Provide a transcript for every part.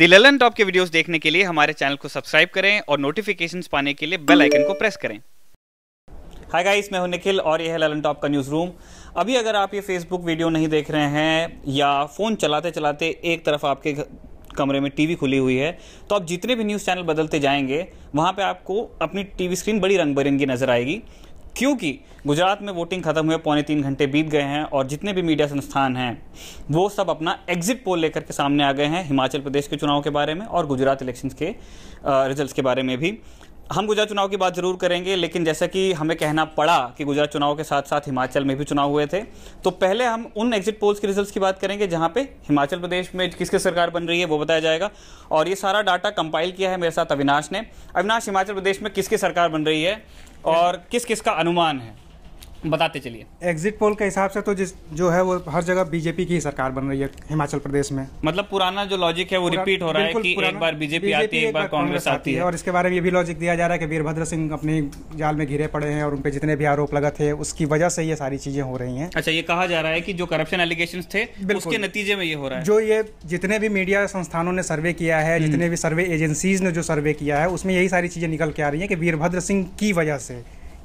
दी Lallantop के videos देखने के लिए हमारे चैनल को सब्सक्राइब करें और नोटिफिकेशंस पाने के लिए बेल आइकन को प्रेस करें हाय गाइस मैं हूं निखिल और यह है ललन टॉप का न्यूज़ रूम अभी अगर आप ये फेसबुक वीडियो नहीं देख रहे हैं या फ़ोन चलाते चलाते एक तरफ आपके कमरे में टीवी खुली हुई है तो आप जितने भी न्यूज़ चैनल बदलते जाएंगे वहाँ पे आपको अपनी टीवी स्क्रीन बड़ी रंग बिरंगी नज़र आएगी क्योंकि गुजरात में वोटिंग खत्म हुए पौने तीन घंटे बीत गए हैं और जितने भी मीडिया संस्थान हैं वो सब अपना एग्जिट पोल लेकर के सामने आ गए हैं हिमाचल प्रदेश के चुनाव के बारे में और गुजरात इलेक्शन के रिजल्ट के बारे में भी हम गुजरात चुनाव की बात जरूर करेंगे लेकिन जैसा कि हमें कहना पड़ा कि गुजरात चुनाव के साथ साथ हिमाचल में भी चुनाव हुए थे तो पहले हम उन एग्जिट पोल्स के रिजल्ट्स की बात करेंगे जहां पे हिमाचल प्रदेश में किसकी सरकार बन रही है वो बताया जाएगा और ये सारा डाटा कंपाइल किया है मेरे साथ अविनाश ने अविनाश हिमाचल प्रदेश में किसकी सरकार बन रही है और किस किस का अनुमान है बताते चलिए एग्जिट पोल के हिसाब से तो जिस जो है वो हर जगह बीजेपी की सरकार बन रही है हिमाचल प्रदेश में मतलब पुराना जो लॉजिक है वो रिपीट हो रहा है कि एक बार बीजेपी आती है एक बार कांग्रेस आती है और इसके बारे में ये भी लॉजिक दिया जा रहा है कि वीरभद्र सिंह अपने जाल में घिरे पड़े हैं और उनपे जितने भी आरोप लगा थे उसकी वजह से ये सारी चीजें हो रही है अच्छा ये कहा जा रहा है की जो करप्शन एलिगेशन थे उसके नतीजे में ये हो रहा है जो ये जितने भी मीडिया संस्थानों ने सर्वे किया है हम्म। जितने भी सर्वे एजेंसीज ने जो सर्वे किया है उसमें यही सारी चीजें निकल के आ रही है की वीरभद्र सिंह की वजह से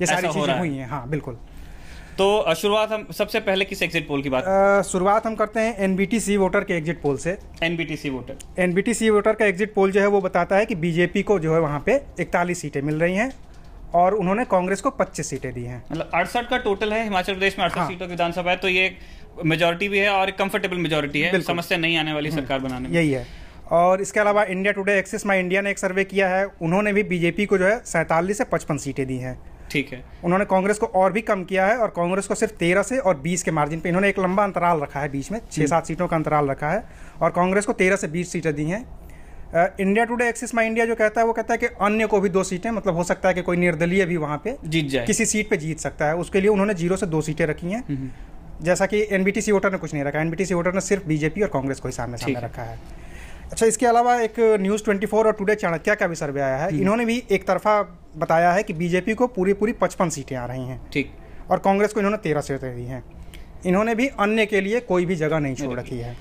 ये सारी चीजें हुई है हाँ बिल्कुल तो शुरुआत हम सबसे पहले किस एग्जिट पोल की बात शुरुआत हम करते हैं एनबीटीसी वोटर के एग्जिट पोल से एनबीटीसी वोटर एनबीटीसी वोटर का एग्जिट पोल जो है वो बताता है कि बीजेपी को जो है वहाँ पे इकतालीस सीटें मिल रही हैं और उन्होंने कांग्रेस को 25 सीटें दी हैं मतलब अड़सठ का टोटल है हिमाचल प्रदेश में अड़सठ हाँ। सीटों की विधानसभा है तो ये मेजोरिटी भी है और कंफर्टेबल मेजोरिटी है समस्या नहीं आने वाली हम्म। सरकार बनाने में यही है और इसके अलावा India Today Axis My India ने एक सर्वे किया है उन्होंने भी बीजेपी को जो है सैंतालीस से पचपन सीटें दी हैं ठीक है उन्होंने कांग्रेस को और भी कम किया है और कांग्रेस को सिर्फ तेरह से और बीस के मार्जिन पे इन्होंने एक लंबा अंतराल रखा है बीच में छः हम्म। सात सीटों का अंतराल रखा है और कांग्रेस को तेरह से बीस सीटें दी हैं India Today Axis My India जो कहता है वो कहता है कि अन्य को भी दो सीटें मतलब हो सकता है कि कोई निर्दलीय भी वहाँ पे जीत जाए किसी सीट पे जीत सकता है उसके लिए उन्होंने जीरो से दो सीटें रखी हैं हम्म। जैसा कि एनबीटीसी वोटर ने कुछ नहीं रखा एनबीटीसी वोटर ने सिर्फ बीजेपी और कांग्रेस को ही सामने सामने रखा है अच्छा इसके अलावा एक न्यूज़ ट्वेंटी और टुडे चाणक्य का भी सर्वे आया है हम्म। इन्होंने भी एक तरफा बताया है कि बीजेपी को पूरी पूरी पचपन सीटें आ रही हैं ठीक और कांग्रेस को इन्होंने तेरह सीटें दी हैं इन्होंने भी अन्य के लिए कोई भी जगह नहीं छोड़ रखी है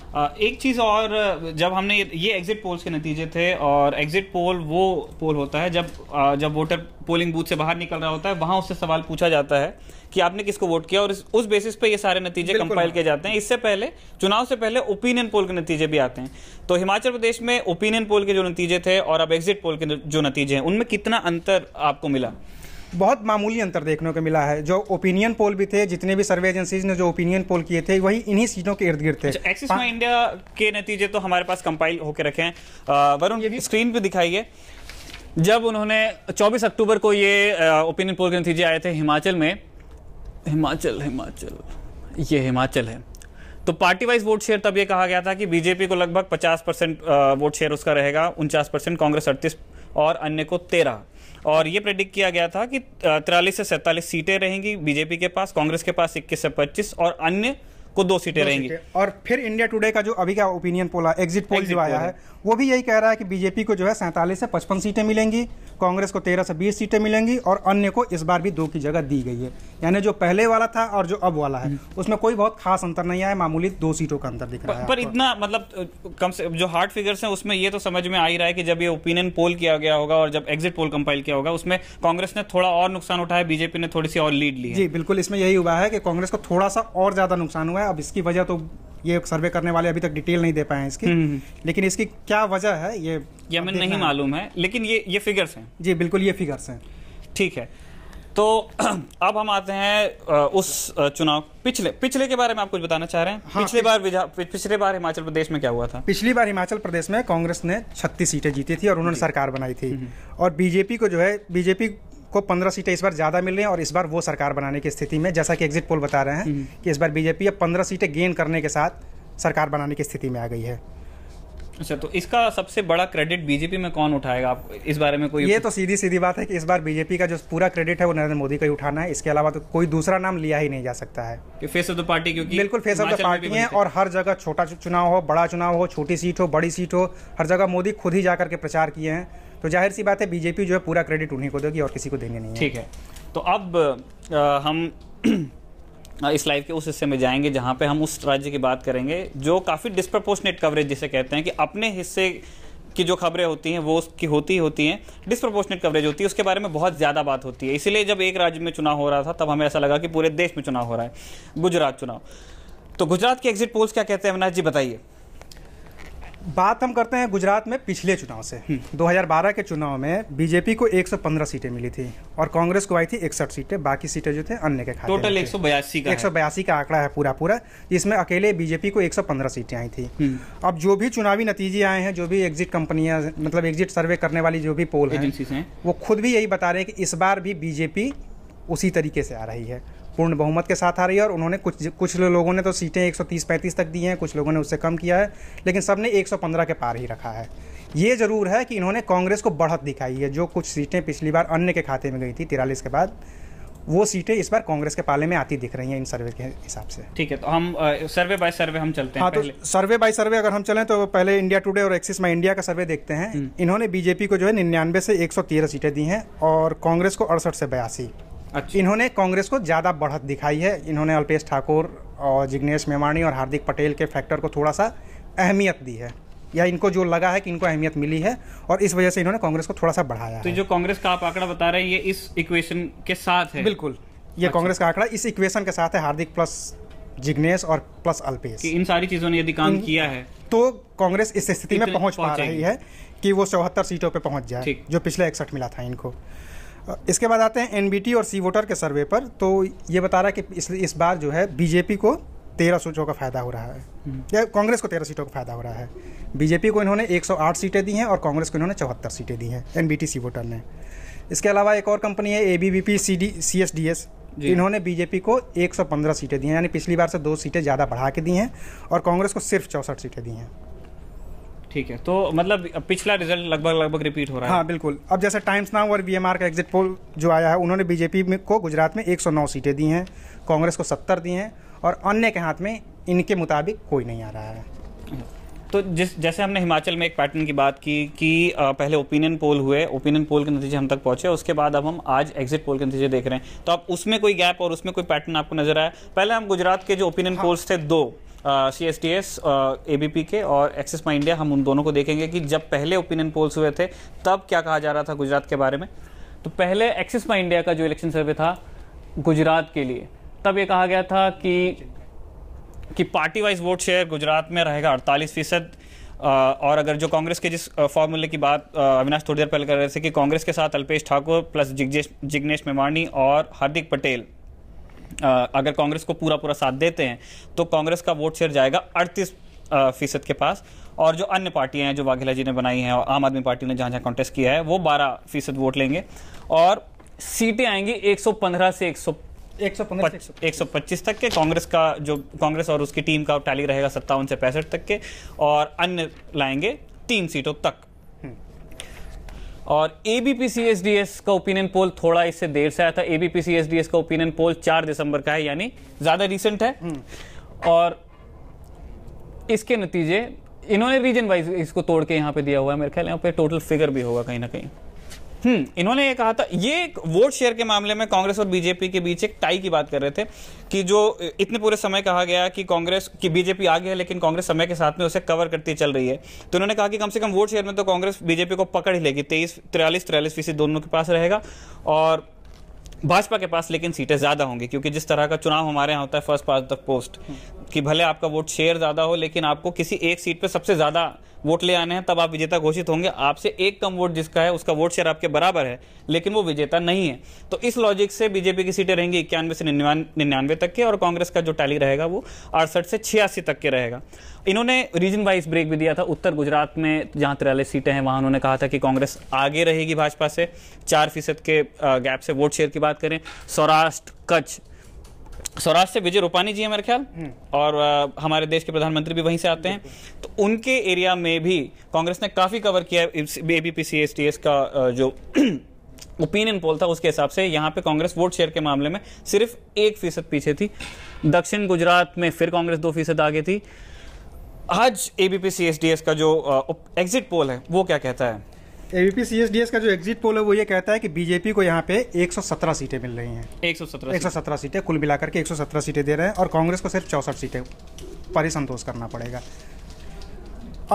एक चीज़ और जब हमने ये एग्जिट पोल्स के नतीजे थे और एग्जिट पोल वो पोल होता है जब जब वोटर पोलिंग बूथ से बाहर निकल रहा होता है वहां उससे सवाल पूछा जाता है कि आपने किसको वोट किया और उस बेसिस पे ये सारे नतीजे कंपाइल किए जाते हैं इससे पहले चुनाव से पहले ओपिनियन पोल के नतीजे भी आते हैं तो हिमाचल प्रदेश में ओपिनियन पोल के जो नतीजे थे और अब एग्जिट पोल के जो नतीजे हैं उनमें कितना अंतर आपको मिला बहुत मामूली अंतर देखने को मिला है जो ओपिनियन पोल भी थे जितने भी सर्वे एजेंसीज ने जो ओपिनियन पोल किए थे वही इन्हीं सीटों के इर्द गिर्द थे एक्सिस माई इंडिया के नतीजे तो हमारे पास कंपाइल होकर रखे हैं वरुण ये भी स्क्रीन पे दिखाइए जब उन्होंने 24 अक्टूबर को ये ओपिनियन पोल के नतीजे आए थे हिमाचल में हिमाचल हिमाचल ये हिमाचल है तो पार्टी वाइज वोट शेयर तब ये कहा गया था कि बीजेपी को लगभग 50 परसेंट वोट शेयर उसका रहेगा उनचास परसेंट कांग्रेस अड़तीस और अन्य को तेरह और ये प्रेडिक्ट किया गया था कि तिरालीस से सैंतालीस सीटें रहेंगी बीजेपी के पास कांग्रेस के पास इक्कीस से पच्चीस और अन्य को दो सीटें रहेंगी और फिर इंडिया टुडे का जो अभी का ओपिनियन पोल एग्जिट पोल जो आया है वो भी यही कह रहा है कि बीजेपी को जो है सैंतालीस से पचपन सीटें मिलेंगी कांग्रेस को 13 से 20 सीटें मिलेंगी और अन्य को इस बार भी दो की जगह दी गई है यानी जो पहले वाला था और जो अब वाला है हम्म। उसमें कोई बहुत खास अंतर नहीं आया मामूली दो सीटों का अंतर दिख रहा है पर इतना मतलब कम से जो हार्ड फिगर्स हैं उसमें ये तो समझ में आ ही रहा है कि जब ये ओपिनियन पोल किया गया होगा और जब एग्जिट पोल कंपाइल किया होगा उसमें कांग्रेस ने थोड़ा और नुकसान उठाया बीजेपी ने थोड़ी सी और लीड ली जी बिल्कुल इसमें यही हुआ है कि कांग्रेस को थोड़ा सा और ज्यादा नुकसान हुआ है अब इसकी वजह तो ये सर्वे करने वाले अभी तक डिटेल नहीं दे पाए हैं इसकी हम्म। लेकिन इसकी क्या वजह है ये ये हमें नहीं मालूम है लेकिन ये ये फिगर्स हैं जी बिल्कुल ये फिगर्स हैं ठीक है तो अब हम आते हैं उस चुनाव पिछले पिछले के बारे में आप कुछ बताना चाह रहे हैं हाँ, पिछले बार पिछले बार हिमाचल प्रदेश में क्या हुआ था पिछली बार हिमाचल प्रदेश में कांग्रेस ने 36 सीटें जीती थी और उन्होंने सरकार बनाई थी हम्म। और बीजेपी को जो है बीजेपी आपको पंद्रह सीटें इस बार ज़्यादा मिल रही है और इस बार वो सरकार बनाने की स्थिति में जैसा कि एग्जिट पोल बता रहे हैं हम्म। कि इस बार बीजेपी अब पंद्रह सीटें गेन करने के साथ सरकार बनाने की स्थिति में आ गई है अच्छा तो इसका सबसे बड़ा क्रेडिट बीजेपी में कौन उठाएगा आप इस बारे में कोई ये तो सीधी सीधी बात है कि इस बार बीजेपी का जो पूरा क्रेडिट है वो नरेंद्र मोदी का ही उठाना है इसके अलावा तो कोई दूसरा नाम लिया ही नहीं जा सकता है कि फेस ऑफ द पार्टी क्योंकि बिल्कुल फेस ऑफ द पार्टी है और हर जगह छोटा चुनाव हो बड़ा चुनाव हो छोटी सीट हो बड़ी सीट हो हर जगह मोदी खुद ही जाकर के प्रचार किए हैं तो जाहिर सी बात है बीजेपी जो है पूरा क्रेडिट उन्हीं को देगी और किसी को देंगे नहीं ठीक है तो अब हम इस लाइव के उस हिस्से में जाएंगे जहाँ पे हम उस राज्य की बात करेंगे जो काफ़ी डिस्प्रपोर्शनेट कवरेज जिसे कहते हैं कि अपने हिस्से की जो खबरें होती हैं वो उसकी होती ही होती हैं डिस्प्रपोर्शनेट कवरेज होती है उसके बारे में बहुत ज़्यादा बात होती है इसीलिए जब एक राज्य में चुनाव हो रहा था तब हमें ऐसा लगा कि पूरे देश में चुनाव हो रहा है गुजरात चुनाव तो गुजरात के एग्जिट पोल्स क्या कहते हैं अविनाश जी बताइए बात हम करते हैं गुजरात में पिछले चुनाव से 2012 हम्म। के चुनाव में बीजेपी को 115 सीटें मिली थी और कांग्रेस को आई थी इकसठ सीटें बाकी सीटें जो थे अन्य के खाते टोटल एक सौ बयासी एक सौ बयासी का आंकड़ा है पूरा पूरा जिसमें अकेले बीजेपी को 115 सीटें आई थी हम्म। अब जो भी चुनावी नतीजे आए हैं जो भी एग्जिट कंपनियां मतलब एग्जिट सर्वे करने वाली जो भी पोल है वो खुद भी यही बता रहे हैं कि इस बार भी बीजेपी उसी तरीके से आ रही है पूर्ण बहुमत के साथ आ रही है और उन्होंने कुछ कुछ लोगों ने तो सीटें 130 35 तक दी हैं कुछ लोगों ने उससे कम किया है लेकिन सब ने 115 के पार ही रखा है ये ज़रूर है कि इन्होंने कांग्रेस को बढ़त दिखाई है जो कुछ सीटें पिछली बार अन्य के खाते में गई थी तिरालीस के बाद वो सीटें इस बार कांग्रेस के पाले में आती दिख रही हैं इन सर्वे के हिसाब से ठीक है तो हम सर्वे बाय सर्वे हम चलते हैं हाँ तो पहले। तो सर्वे बाय सर्वे अगर हम चलें तो पहले इंडिया टुडे और एक्सिस माई इंडिया का सर्वे देखते हैं हम्म। इन्होंने बीजेपी को जो है निन्यानवे से एक सीटें दी हैं और कांग्रेस को अड़सठ से बयासी अच्छा। इन्होंने कांग्रेस को ज़्यादा बढ़त दिखाई है इन्होंने अल्पेश ठाकुर और जिग्नेश मेवाणी और हार्दिक पटेल के फैक्टर को थोड़ा सा अहमियत दी है या इनको जो लगा है कि इनको अहमियत मिली है और इस वजह से इन्होंने कांग्रेस को थोड़ा सा बढ़ाया तो जो कांग्रेस का आप आंकड़ा बता रहे हैं ये इस इक्वेशन के साथ है बिल्कुल ये अच्छा। कांग्रेस का आंकड़ा इस इक्वेशन के साथ है हार्दिक प्लस जिग्नेश और प्लस अल्पेश इन सारी चीजों ने यदि काम किया है तो कांग्रेस इस स्थिति में पहुंच पा रही है कि वो चौहत्तर सीटों पर पहुंच जाए जो पिछले इकसठ मिला था इनको इसके बाद आते हैं एन और सी वोटर के सर्वे पर तो ये बता रहा है कि इस, इस बार जो है बीजेपी को तेरह सीटों का फायदा हो रहा है हम्म। या कांग्रेस को तेरह सीटों का फायदा हो रहा है बीजेपी को इन्होंने 108 सीटें दी हैं और कांग्रेस को इन्होंने चौहत्तर सीटें दी हैं एन सी वोटर ने इसके अलावा एक और कंपनी है A B B P C D C S D S इन्होंने बीजेपी को 115 सीटें दी हैं यानी पिछली बार से दो सीटें ज़्यादा बढ़ा के दी हैं और कांग्रेस को सिर्फ चौंसठ सीटें दी हैं ठीक है तो मतलब पिछला रिजल्ट लगभग लगभग रिपीट हो रहा है हाँ बिल्कुल अब जैसे टाइम्स नाउ और वीएमआर का एग्जिट पोल जो आया है उन्होंने बीजेपी में को गुजरात में 109 सीटें दी हैं कांग्रेस को 70 दी हैं और अन्य के हाथ में इनके मुताबिक कोई नहीं आ रहा है तो जिस जैसे हमने हिमाचल में एक पैटर्न की बात की कि पहले ओपिनियन पोल हुए ओपिनियन पोल के नतीजे हम तक पहुंचे उसके बाद अब हम आज एग्जिट पोल के नतीजे देख रहे हैं तो अब उसमें कोई गैप और उसमें कोई पैटर्न आपको नजर आया पहले हम गुजरात के जो ओपिनियन हाँ। पोल्स थे दो C S T S A B P के और एक्सिस माई इंडिया हम उन दोनों को देखेंगे कि जब पहले ओपिनियन पोल्स हुए थे तब क्या कहा जा रहा था गुजरात के बारे में तो पहले एक्सिस माई इंडिया का जो इलेक्शन सर्वे था गुजरात के लिए तब ये कहा गया था कि कि party wise vote share Gujarat में रहेगा अड़तालीस फीसद और अगर जो कांग्रेस के जिस फॉर्मूले की बात अविनाश थोड़ी देर पहले कर रहे थे कि कांग्रेस के साथ अल्पेश ठाकुर प्लस जिग्नेश मेवाणी और हार्दिक पटेल अगर कांग्रेस को पूरा पूरा साथ देते हैं तो कांग्रेस का वोट शेयर जाएगा अड़तीस फीसद के पास और जो अन्य पार्टियां हैं जो वाघेला जी ने बनाई हैं और आम आदमी पार्टी ने जहाँ जहाँ कॉन्टेस्ट किया है वो बारह फीसद वोट लेंगे और सीटें आएंगी 115 से सौ पच्चीस तक के कांग्रेस का जो कांग्रेस और उसकी टीम का टैली रहेगा सत्तावन से पैंसठ तक के और अन्य लाएंगे तीन सीटों तक और A B S D S का ओपिनियन पोल थोड़ा इससे देर से आया था A B S D S का ओपिनियन पोल चार दिसंबर का है यानी ज्यादा रिसेंट है और इसके नतीजे इन्होंने रीजन वाइज इसको तोड़ के यहाँ पे दिया हुआ है मेरे ख्याल यहाँ पे टोटल फिगर भी होगा कहीं ना कहीं हम्म इन्होंने ये कहा था ये वोट शेयर के मामले में कांग्रेस और बीजेपी के बीच एक टाई की बात कर रहे थे कि जो इतने पूरे समय कहा गया कि कांग्रेस की बीजेपी आगे है लेकिन कांग्रेस समय के साथ में उसे कवर करती चल रही है तो उन्होंने कहा कि कम से कम वोट शेयर में तो कांग्रेस बीजेपी को पकड़ ही लेगी तेईस तिरालीस तिरालीस फीसद दोनों के पास रहेगा और भाजपा के पास लेकिन सीटें ज़्यादा होंगी क्योंकि जिस तरह का चुनाव हमारे यहाँ होता है फर्स्ट पास द पोस्ट कि भले आपका वोट शेयर ज़्यादा हो लेकिन आपको किसी एक सीट पर सबसे ज़्यादा वोट ले आने हैं तब आप विजेता घोषित होंगे आपसे एक कम वोट जिसका है उसका वोट शेयर आपके बराबर है लेकिन वो विजेता नहीं है तो इस लॉजिक से बीजेपी की सीटें रहेंगी इक्यानवे से निन्यानवे तक के और कांग्रेस का जो टैली रहेगा वो अड़सठ से छियासी तक के रहेगा इन्होंने रीजन वाइज ब्रेक भी दिया था उत्तर गुजरात में जहाँ तिरालीस सीटें हैं वहाँ उन्होंने कहा था कि कांग्रेस आगे रहेगी भाजपा से चार फीसद के गैप से वोट शेयर की बात करें सौराष्ट्र कच्छ स्वराज से विजय रूपानी जी है मेरे ख्याल हम्म। और आ, हमारे देश के प्रधानमंत्री भी वहीं से आते हैं तो उनके एरिया में भी कांग्रेस ने काफ़ी कवर किया है A C S T S का जो ओपिनियन पोल था उसके हिसाब से यहाँ पे कांग्रेस वोट शेयर के मामले में सिर्फ एक फीसद पीछे थी दक्षिण गुजरात में फिर कांग्रेस दो फीसद आगे थी आज A B P C S S का जो एग्जिट पोल है वो क्या कहता है एबीपी सीएसडीएस का जो एग्जिट पोल है वो ये कहता है कि बीजेपी को यहाँ पे 117 सीटें मिल रही हैं 117 117 सीटें कुल मिलाकर के 117 सीटें दे रहे हैं और कांग्रेस को सिर्फ चौंसठ सीटें पर ही संतोष करना पड़ेगा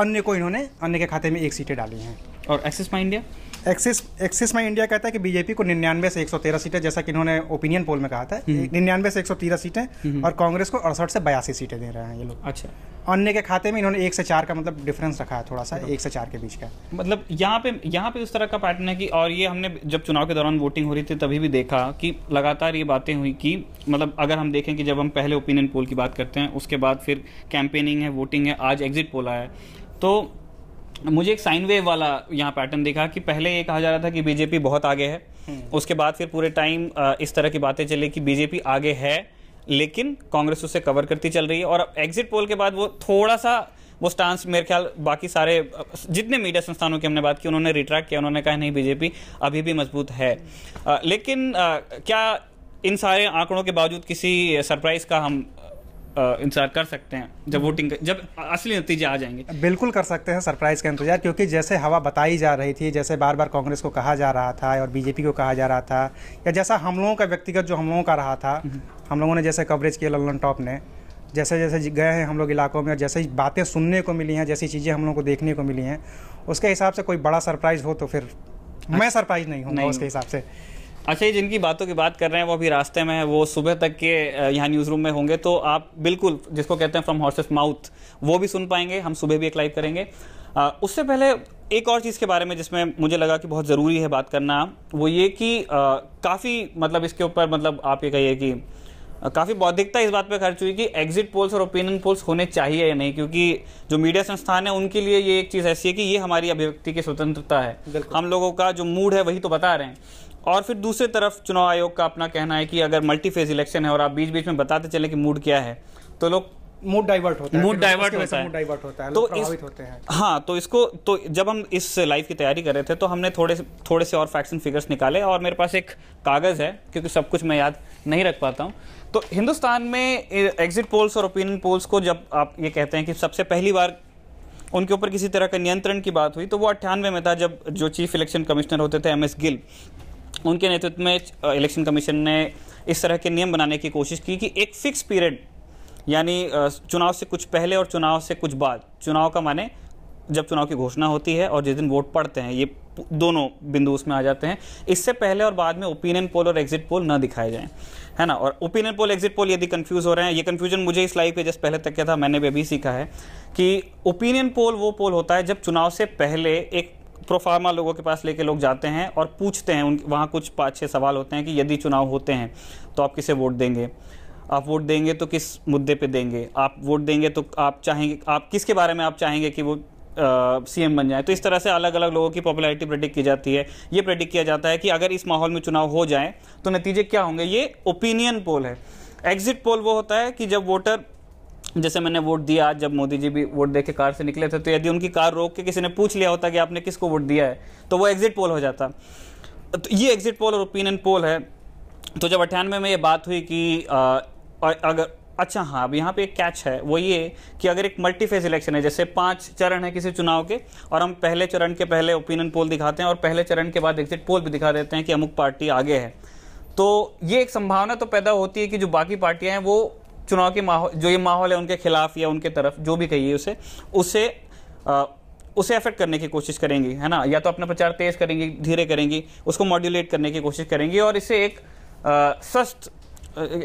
अन्य को इन्होंने अन्य के खाते में एक सीटें डाली हैं और एक्सिस इंडिया एक्सिस एक्सिस में इंडिया कहता है कि बीजेपी को निन्यानवे से 113 सीटें जैसा कि इन्होंने ओपिनियन पोल में कहा था हम्म। निन्यानवे से 113 सीटें हम्म। और कांग्रेस को अड़सठ से बयासी सीटें दे रहे हैं ये लोग अच्छा अन्य के खाते में इन्होंने एक से चार का मतलब डिफरेंस रखा है थोड़ा सा अच्छा। एक से चार के बीच का मतलब यहाँ पे यहाँ पे उस तरह का पैटर्न है कि और ये हमने जब चुनाव के दौरान वोटिंग हो रही थी तभी भी देखा कि लगातार ये बातें हुई कि मतलब अगर हम देखें कि जब हम पहले ओपिनियन पोल की बात करते हैं उसके बाद फिर कैंपेनिंग है वोटिंग है आज एग्जिट पोल आया है तो मुझे एक साइन वेव वाला यहाँ पैटर्न दिखा कि पहले ये कहा जा रहा था कि बीजेपी बहुत आगे है हम्म। उसके बाद फिर पूरे टाइम इस तरह की बातें चली कि बीजेपी आगे है लेकिन कांग्रेस उसे कवर करती चल रही है और एग्जिट पोल के बाद वो थोड़ा सा वो स्टांस मेरे ख्याल बाकी सारे जितने मीडिया संस्थानों की हमने बात की उन्होंने रिट्रैक्ट किया उन्होंने कहा नहीं बीजेपी अभी भी मजबूत है लेकिन क्या इन सारे आंकड़ों के बावजूद किसी सरप्राइज का हम इंतजार कर सकते हैं जब वोटिंग हम्म। जब असली नतीजे आ जाएंगे बिल्कुल कर सकते हैं सरप्राइज का इंतजार क्योंकि जैसे हवा बताई जा रही थी जैसे बार बार कांग्रेस को कहा जा रहा था और बीजेपी को कहा जा रहा था या जैसा हम लोगों का व्यक्तिगत जो हम लोगों का रहा था हम्म। हम लोगों ने जैसे कवरेज किया लल्लन टॉप ने जैसे जैसे गए हैं हम लोग इलाकों में और जैसे बातें सुनने को मिली हैं जैसी चीज़ें हम लोगों को देखने को मिली हैं उसके हिसाब से कोई बड़ा सरप्राइज़ हो तो फिर मैं अच्छा। सरप्राइज नहीं हूँ उसके हिसाब से अच्छा ये जिनकी बातों की बात कर रहे हैं वो अभी रास्ते में है वो सुबह तक के यहाँ न्यूज़ रूम में होंगे तो आप बिल्कुल जिसको कहते हैं फ्रॉम हॉर्सेस माउथ वो भी सुन पाएंगे हम सुबह भी एक लाइव करेंगे आ, उससे पहले एक और चीज़ के बारे में जिसमें मुझे लगा कि बहुत ज़रूरी है बात करना वो ये कि काफ़ी मतलब इसके ऊपर मतलब आप ये कहिए कि काफ़ी बौद्धिकता इस बात पर खर्च हुई कि एग्जिट पोल्स और ओपिनियन पोल्स होने चाहिए या नहीं क्योंकि जो मीडिया संस्थान है उनके लिए ये एक चीज़ ऐसी है कि ये हमारी अभिव्यक्ति की स्वतंत्रता है हम लोगों का जो मूड है वही तो बता रहे हैं और फिर दूसरी तरफ चुनाव आयोग का अपना कहना है कि अगर मल्टी फेज इलेक्शन है और आप बीच बीच में बताते चले कि मूड क्या है तो लोग मूड डाइवर्ट होता है मूड डाइवर्ट होता है मूड डाइवर्ट होता है तो इस, होते हैं हाँ तो इसको तो जब हम इस लाइफ की तैयारी कर रहे थे तो हमने थोड़े थोड़े से और फैक्ट्स एंड फिगर्स निकाले और मेरे पास एक कागज़ है क्योंकि सब कुछ मैं याद नहीं रख पाता हूँ तो हिंदुस्तान में एग्जिट पोल्स और ओपिनियन पोल्स को जब आप ये कहते हैं कि सबसे पहली बार उनके ऊपर किसी तरह का नियंत्रण की बात हुई तो वो अट्ठानवे में था जब जो चीफ इलेक्शन कमिश्नर होते थे एम एस गिल उनके नेतृत्व में इलेक्शन कमीशन ने इस तरह के नियम बनाने की कोशिश की कि एक फिक्स पीरियड यानी चुनाव से कुछ पहले और चुनाव से कुछ बाद चुनाव का माने जब चुनाव की घोषणा होती है और जिस दिन वोट पड़ते हैं ये दोनों बिंदु उसमें आ जाते हैं इससे पहले और बाद में ओपिनियन पोल और एग्जिट पोल ना दिखाए जाएं है ना और ओपिनियन पोल एग्जिट पोल यदि कंफ्यूज हो रहे हैं ये कंफ्यूजन मुझे इस लाइव पे जस्ट पहले तक क्या था मैंने भी अभी सीखा है कि ओपिनियन पोल वो पोल होता है जब चुनाव से पहले एक प्रोफार्मा लोगों के पास लेके लोग जाते हैं और पूछते हैं उन वहाँ कुछ पाँच छः सवाल होते हैं कि यदि चुनाव होते हैं तो आप किसे वोट देंगे आप वोट देंगे तो किस मुद्दे पे देंगे आप वोट देंगे तो आप चाहेंगे आप किसके बारे में आप चाहेंगे कि वो सी बन जाए तो इस तरह से अलग अलग लोगों की पॉपुलैरिटी प्रेडिक्ट की जाती है ये प्रेडिक्ट किया जाता है कि अगर इस माहौल में चुनाव हो जाए तो नतीजे क्या होंगे ये ओपिनियन पोल है एग्जिट पोल वो होता है कि जब वोटर जैसे मैंने वोट दिया जब मोदी जी भी वोट दे के कार से निकले थे तो यदि उनकी कार रोक के किसी ने पूछ लिया होता कि आपने किसको वोट दिया है तो वो एग्जिट पोल हो जाता तो ये एग्जिट पोल और ओपिनियन पोल है तो जब अट्ठानवे में ये बात हुई कि आ, अगर अच्छा हाँ अब यहाँ पे एक कैच है वो ये कि अगर एक मल्टी फेज इलेक्शन है जैसे पांच चरण है किसी चुनाव के और हम पहले चरण के पहले ओपिनियन पोल दिखाते हैं और पहले चरण के बाद एग्जिट पोल भी दिखा देते हैं कि अमुक पार्टी आगे है तो ये एक संभावना तो पैदा होती है कि जो बाकी पार्टियां हैं वो चुनाव के माहौल जो ये माहौल है उनके खिलाफ या उनके तरफ जो भी कहिए उसे उसे आ, उसे अफेक्ट करने की कोशिश करेंगी है ना या तो अपना प्रचार तेज करेंगी धीरे करेंगी उसको मॉड्यूलेट करने की कोशिश करेंगी और इसे एक सस्त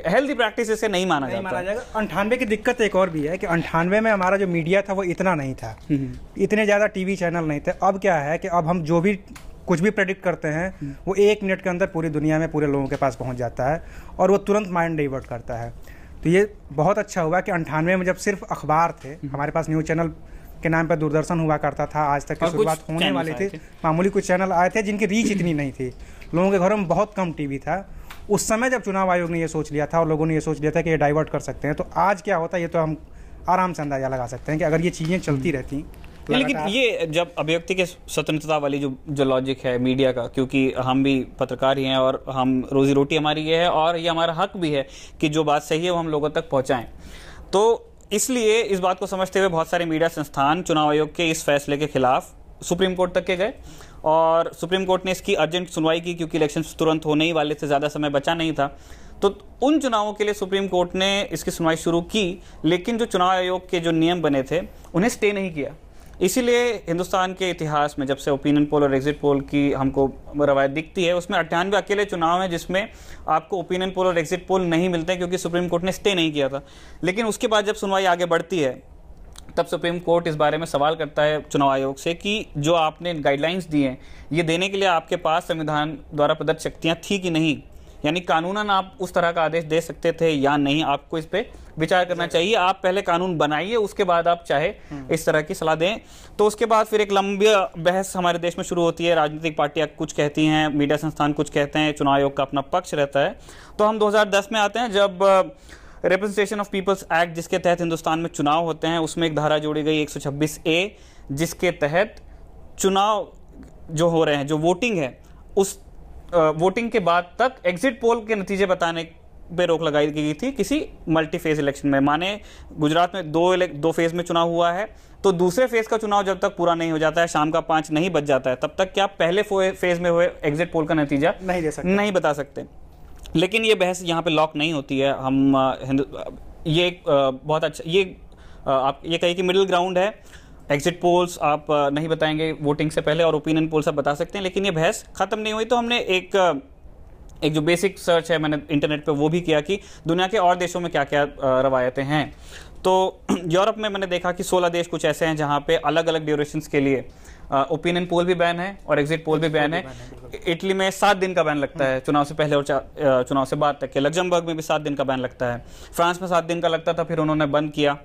हेल्दी प्रैक्टिस इसे नहीं माना नहीं माना जाएगा अंठानवे की दिक्कत एक और भी है कि अंठानवे में हमारा जो मीडिया था वो इतना नहीं था हम्म, हम्म। इतने ज़्यादा टीवी चैनल नहीं थे अब क्या है कि अब हम जो भी कुछ भी प्रेडिक्ट करते हैं हम्म। वो एक मिनट के अंदर पूरी दुनिया में पूरे लोगों के पास पहुंच जाता है और वो तुरंत माइंड डाइवर्ट करता है तो ये बहुत अच्छा हुआ कि अंठानवे में जब सिर्फ अखबार थे हम्म। हमारे पास न्यूज़ चैनल के नाम पर दूरदर्शन हुआ करता था आज तक की शुरुआत होने वाली थी मामूली कुछ चैनल आए थे जिनकी रीच इतनी नहीं थी लोगों के घरों में बहुत कम टीवी था उस समय जब चुनाव आयोग ने ये सोच लिया था और लोगों ने ये सोच लिया था कि ये डाइवर्ट कर सकते हैं तो आज क्या होता है ये तो हम आराम से अंदाज़ा लगा सकते हैं कि अगर ये चीज़ें चलती हम्म। रहती लेकिन ये जब अभिव्यक्ति के स्वतंत्रता वाली जो जो लॉजिक है मीडिया का क्योंकि हम भी पत्रकार ही हैं और हम रोजी रोटी हमारी ये है और ये हमारा हक भी है कि जो बात सही है वो हम लोगों तक पहुँचाएं तो इसलिए इस बात को समझते हुए बहुत सारे मीडिया संस्थान चुनाव आयोग के इस फैसले के खिलाफ सुप्रीम कोर्ट तक के गए और सुप्रीम कोर्ट ने इसकी अर्जेंट सुनवाई की क्योंकि इलेक्शन तुरंत होने ही वाले थे ज़्यादा समय बचा नहीं था तो उन चुनावों के लिए सुप्रीम कोर्ट ने इसकी सुनवाई शुरू की लेकिन जो चुनाव आयोग के जो नियम बने थे उन्हें स्टे नहीं किया इसीलिए हिंदुस्तान के इतिहास में जब से ओपिनियन पोल और एग्जिट पोल की हमको रवायत दिखती है उसमें अट्ठानवे अकेले चुनाव हैं जिसमें आपको ओपिनियन पोल और एग्जिट पोल नहीं मिलते क्योंकि सुप्रीम कोर्ट ने स्टे नहीं किया था लेकिन उसके बाद जब सुनवाई आगे बढ़ती है तब सुप्रीम कोर्ट इस बारे में सवाल करता है चुनाव आयोग से कि जो आपने गाइडलाइंस दिए हैं ये देने के लिए आपके पास संविधान द्वारा प्रदत्त शक्तियाँ थी कि नहीं यानी कानूनन आप उस तरह का आदेश दे सकते थे या नहीं आपको इस पर विचार करना चाहिए आप पहले कानून बनाइए उसके बाद आप चाहे हम्म। इस तरह की सलाह दें तो उसके बाद फिर एक लंबी बहस हमारे देश में शुरू होती है राजनीतिक पार्टियां कुछ कहती हैं मीडिया संस्थान कुछ कहते हैं चुनाव आयोग का अपना पक्ष रहता है तो हम 2010 में आते हैं जब रिप्रेजेंटेशन ऑफ पीपल्स एक्ट जिसके तहत हिंदुस्तान में चुनाव होते हैं उसमें एक धारा जोड़ी गई एक ए जिसके तहत चुनाव जो हो रहे हैं जो वोटिंग है उस वोटिंग के बाद तक एग्जिट पोल के नतीजे बताने पे रोक लगाई गई थी किसी मल्टी फेज इलेक्शन में माने गुजरात में दो दो फेज में चुनाव हुआ है तो दूसरे फेज का चुनाव जब तक पूरा नहीं हो जाता है शाम का पांच नहीं बच जाता है तब तक क्या पहले फेज में हुए एग्जिट पोल का नतीजा नहीं दे सकते नहीं बता सकते लेकिन ये बहस यहाँ पे लॉक नहीं होती है हम हिंदू ये बहुत अच्छा ये आप ये कहिए कि मिडिल ग्राउंड है एग्जिट पोल्स आप नहीं बताएंगे वोटिंग से पहले और ओपिनियन पोल्स आप बता सकते हैं लेकिन ये बहस खत्म नहीं हुई तो हमने एक एक जो बेसिक सर्च है मैंने इंटरनेट पे वो भी किया कि दुनिया के और देशों में क्या क्या रवायतें हैं तो यूरोप में मैंने देखा कि 16 देश कुछ ऐसे हैं जहाँ पे अलग अलग ड्यूरेशन के लिए ओपिनियन पोल भी बैन है और एग्जिट पोल भी बैन है इटली में सात दिन का बैन लगता है हम्म। चुनाव से पहले और चुनाव से बाद तक के लग्जमबर्ग में भी सात दिन का बैन लगता है फ्रांस में सात दिन का लगता था फिर उन्होंने बंद किया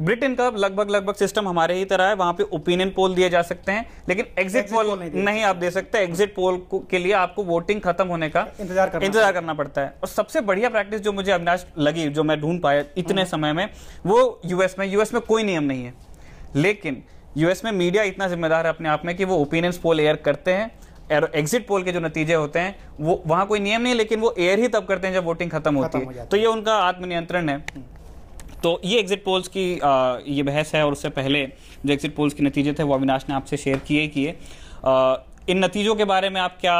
ब्रिटेन का लगभग लगभग सिस्टम हमारे ही तरह है वहां पे ओपिनियन पोल दिए जा सकते हैं लेकिन एग्जिट पोल नहीं, नहीं आप दे सकते एग्जिट पोल के लिए आपको वोटिंग खत्म होने का इंतजार करना इंतजार करना पड़ता है और सबसे बढ़िया प्रैक्टिस जो मुझे अविनाश लगी जो मैं ढूंढ पाया इतने हम्म। समय में वो यूएस में यूएस में कोई नियम नहीं है लेकिन यूएस में मीडिया इतना जिम्मेदार है अपने आप में कि वो ओपिनियंस पोल एयर करते हैं और एग्जिट पोल के जो नतीजे होते हैं वो वहां कोई नियम नहीं है लेकिन वो एयर ही तब करते हैं जब वोटिंग खत्म होती है तो ये उनका आत्मनियंत्रण है हम्म। तो ये एग्जिट पोल्स की ये बहस है और उससे पहले जो एग्जिट पोल्स के नतीजे थे वो अविनाश ने आपसे शेयर किए किए इन नतीजों के बारे में आप क्या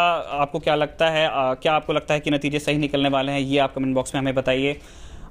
आपको क्या लगता है आ, क्या आपको लगता है कि नतीजे सही निकलने वाले हैं ये आप कमेंट बॉक्स में हमें बताइए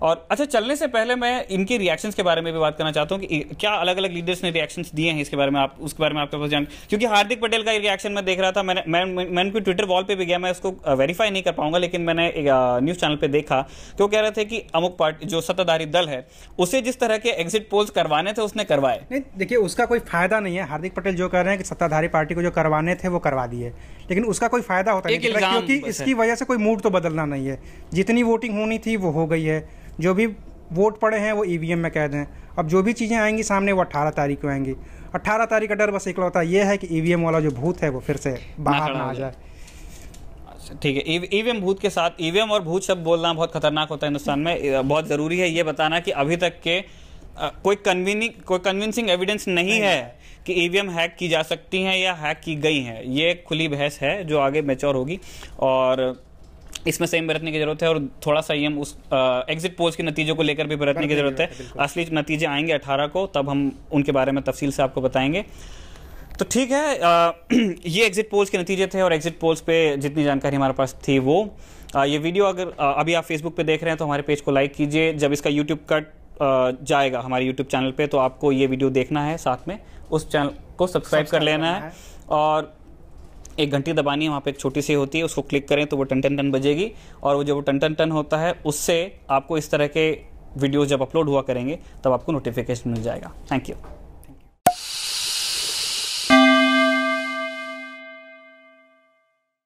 और अच्छा चलने से पहले मैं इनके रिएक्शंस के बारे में भी बात करना चाहता हूँ कि क्या अलग अलग लीडर्स ने रिएक्शंस दिए हैं इसके बारे में आप उसके बारे में आपके पास जान क्योंकि हार्दिक पटेल का रिएक्शन मैं देख रहा था मैंने मैं मैंने कोई ट्विटर वॉल पे भी गया मैं उसको वेरीफाई नहीं कर पाऊंगा लेकिन मैंने न्यूज़ चैनल पर देखा तो कह रहे थे कि अमुक पार्टी जो सत्ताधारी दल है उसे जिस तरह के एग्जिट पोल्स करवाने थे उसने करवाए नहीं देखिए उसका कोई फायदा नहीं है हार्दिक पटेल जो कह रहे हैं कि सत्ताधारी पार्टी को जो करवाने थे वो करवा दिए लेकिन उसका कोई फायदा होता है क्योंकि इसकी वजह से कोई मूड तो बदलना नहीं है जितनी वोटिंग होनी थी वो हो गई है जो भी वोट पड़े हैं वो ई e में कह दें अब जो भी चीज़ें आएंगी सामने वो अट्ठारह तारीख को आएंगी अट्ठारह तारीख का डर बस इकलौता ये है कि ई e वाला जो भूत है वो फिर से बाहर ना आ जाए ठीक है ईवीएम e भूत के साथ ईवीएम और भूत शब्द बोलना बहुत खतरनाक होता है हिंदुस्तान में बहुत ज़रूरी है ये बताना कि अभी तक के कोई कन्वीनिंग कोई कन्विंसिंग एविडेंस नहीं, नहीं है कि ईवीएम हैक की जा सकती हैं या हैक की गई हैं ये खुली बहस है जो आगे मेच्योर होगी और इसमें संयम बरतने की जरूरत है और थोड़ा सा संयम उस एग्जिट पोल्स के नतीजों को लेकर भी बरतने की जरूरत है असली नतीजे आएंगे अठारह को तब हम उनके बारे में तफसील से आपको बताएंगे तो ठीक है आ, ये एग्जिट पोल्स के नतीजे थे और एग्जिट पोल्स पे जितनी जानकारी हमारे पास थी वो आ, ये वीडियो अगर आ, अभी आप फेसबुक पे देख रहे हैं तो हमारे पेज को लाइक कीजिए जब इसका यूट्यूब कट जाएगा हमारे यूट्यूब चैनल पे तो आपको ये वीडियो देखना है साथ में उस चैनल को सब्सक्राइब कर लेना है और एक घंटी दबानी है वहाँ पे एक छोटी सी होती है उसको क्लिक करें तो वो टन टन टन बजेगी और वो जब वो टन टन टन होता है उससे आपको इस तरह के वीडियोज़ जब अपलोड हुआ करेंगे तब आपको नोटिफिकेशन मिल जाएगा थैंक यू